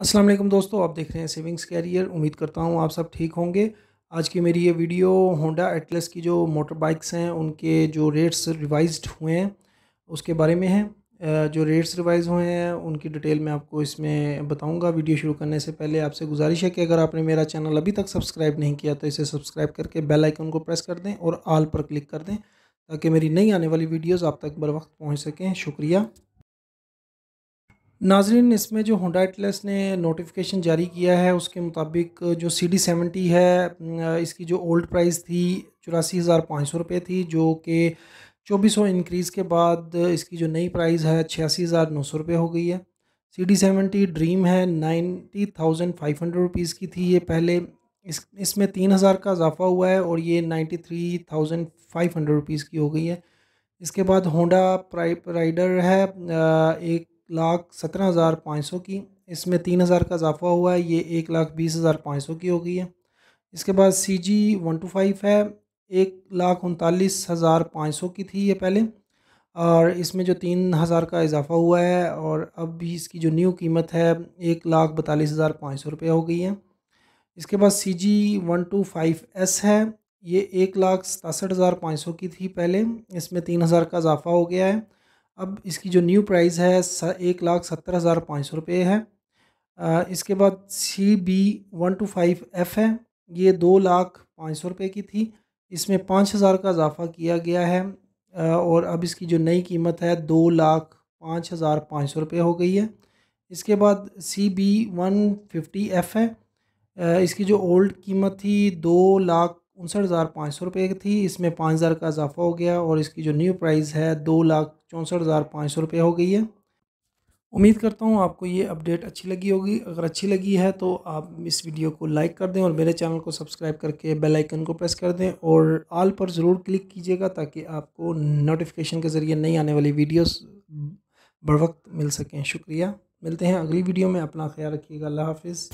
अस्सलाम वालेकुम दोस्तों आप देख रहे हैं सेविंग्स कैरियर उम्मीद करता हूँ आप सब ठीक होंगे आज की मेरी ये वीडियो होंडा एटलस की जो मोटर बाइक्स हैं उनके जो रेट्स रिवाइज्ड हुए हैं उसके बारे में है जो रेट्स रिवाइज हुए हैं उनकी डिटेल मैं आपको इसमें बताऊंगा वीडियो शुरू करने से पहले आपसे गुजारिश है कि अगर आपने मेरा चैनल अभी तक सब्सक्राइब नहीं किया तो इसे सब्सक्राइब करके बेल आइकन को प्रेस कर दें और आल पर क्लिक कर दें ताकि मेरी नई आने वाली वीडियोज़ आप तक बर वक्त पहुँच सकें शुक्रिया नाजरीन इसमें जो होंडा एटलस ने नोटिफिकेशन जारी किया है उसके मुताबिक जो सी डी सेवेंटी है इसकी जो ओल्ड प्राइस थी चौरासी हज़ार पाँच सौ रुपये थी जो कि चौबीस सौ इनक्रीज़ के बाद इसकी जो नई प्राइस है छियासी हज़ार नौ सौ रुपये हो गई है सी डी सेवेंटी ड्रीम है ninety thousand five hundred rupees की थी ये पहले इस इसमें तीन हज़ार का इजाफा हुआ है और ये ninety three thousand five hundred rupees की हो गई है इसके बाद होंडा प्राइप राइडर है एक लाख सत्रह हज़ार पाँच सौ की इसमें तीन हज़ार का इजाफा हुआ है ये एक लाख बीस हज़ार पाँच सौ की हो गई है इसके बाद C G one two five है एक लाख उनतालीस हज़ार पाँच सौ की थी ये पहले और इसमें जो तीन हज़ार का इजाफा हुआ है और अब भी इसकी जो न्यू कीमत है एक लाख बतालीस हज़ार पाँच सौ रुपये हो गई है इसके बाद C G one two five S है ये एक लाख सतासठ हज़ार पाँच सौ की थी पहले इसमें तीन हज़ार का इजाफा हो गया है अब इसकी जो न्यू प्राइस है एक लाख सत्तर हज़ार पाँच सौ रुपये है इसके बाद C B one two five F है ये दो लाख पाँच सौ रुपये की थी इसमें पाँच हज़ार का इजाफा किया गया है और अब इसकी जो नई कीमत है दो लाख पाँच हज़ार पाँच सौ रुपये हो गई है इसके बाद C B one fifty F है इसकी जो ओल्ड कीमत थी दो लाख उनसठ हज़ार पाँच सौ रुपये की थी इसमें पाँच हज़ार का इजाफा हो गया और इसकी जो न्यू प्राइस है दो लाख चौंसठ हज़ार पाँच सौ रुपये हो गई है उम्मीद करता हूँ आपको ये अपडेट अच्छी लगी होगी अगर अच्छी लगी है तो आप इस वीडियो को लाइक कर दें और मेरे चैनल को सब्सक्राइब करके बेल आइकन को प्रेस कर दें और आल पर ज़रूर क्लिक कीजिएगा ताकि आपको नोटिफिकेशन के ज़रिए नई आने वाली वीडियोस बर वक्त मिल सकें शुक्रिया मिलते हैं अगली वीडियो में अपना ख्याल रखिएगा अल्लाह हाफिज़